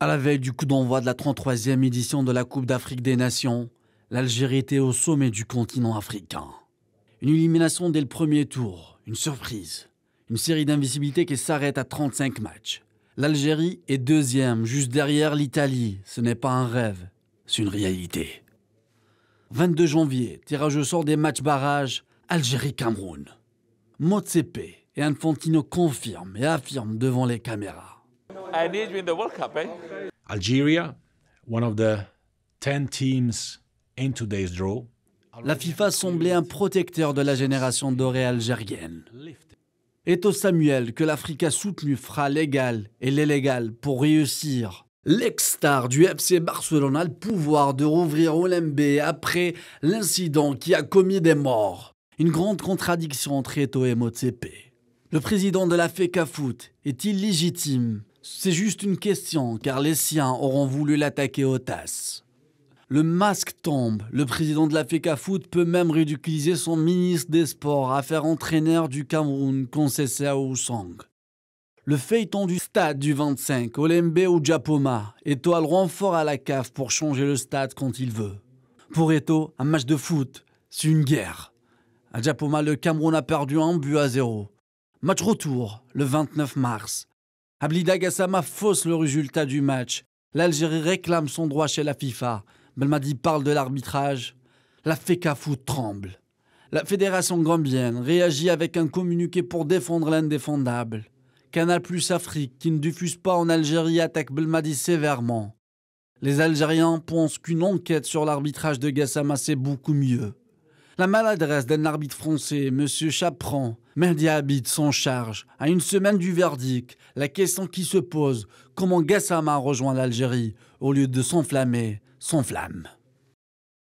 À la veille du coup d'envoi de la 33e édition de la Coupe d'Afrique des Nations, l'Algérie était au sommet du continent africain. Une élimination dès le premier tour, une surprise, une série d'invisibilités qui s'arrête à 35 matchs. L'Algérie est deuxième, juste derrière l'Italie. Ce n'est pas un rêve, c'est une réalité. 22 janvier, tirage au sort des matchs barrages, Algérie-Cameroun. Motsepe et Infantino confirment et affirment devant les caméras. Eh? I one of the teams in today's draw. La FIFA semblait un protecteur de la génération dorée algérienne. Est au Samuel que l'Afrique a soutenu fera l'égal et l'illégal pour réussir. L'ex-star du FC Barcelone a le pouvoir de rouvrir Olympe après l'incident qui a commis des morts. Une grande contradiction entre Eto et Motsepe. Le président de la FECA Foot est illégitime c'est juste une question, car les siens auront voulu l'attaquer au tas. Le masque tombe. Le président de la FECA Foot peut même ridiculiser son ministre des Sports, à faire entraîneur du Cameroun, à Ousang. Le feuilleton du stade du 25, Olembe ou Japoma, étoile renfort à la CAF pour changer le stade quand il veut. Pour Eto, un match de foot, c'est une guerre. À Japoma, le Cameroun a perdu un but à zéro. Match retour, le 29 mars. Ablida Gassama fausse le résultat du match. L'Algérie réclame son droit chez la FIFA. Belmadi parle de l'arbitrage. La FECAFU tremble. La fédération gambienne réagit avec un communiqué pour défendre l'indéfendable. Canal Plus Afrique, qui ne diffuse pas en Algérie, attaque Belmadi sévèrement. Les Algériens pensent qu'une enquête sur l'arbitrage de Gassama, c'est beaucoup mieux. La maladresse d'un arbitre français, M. Chaperon, habite s'en charge. À une semaine du verdict, la question qui se pose, comment Gassama rejoint l'Algérie au lieu de s'enflammer, s'enflamme.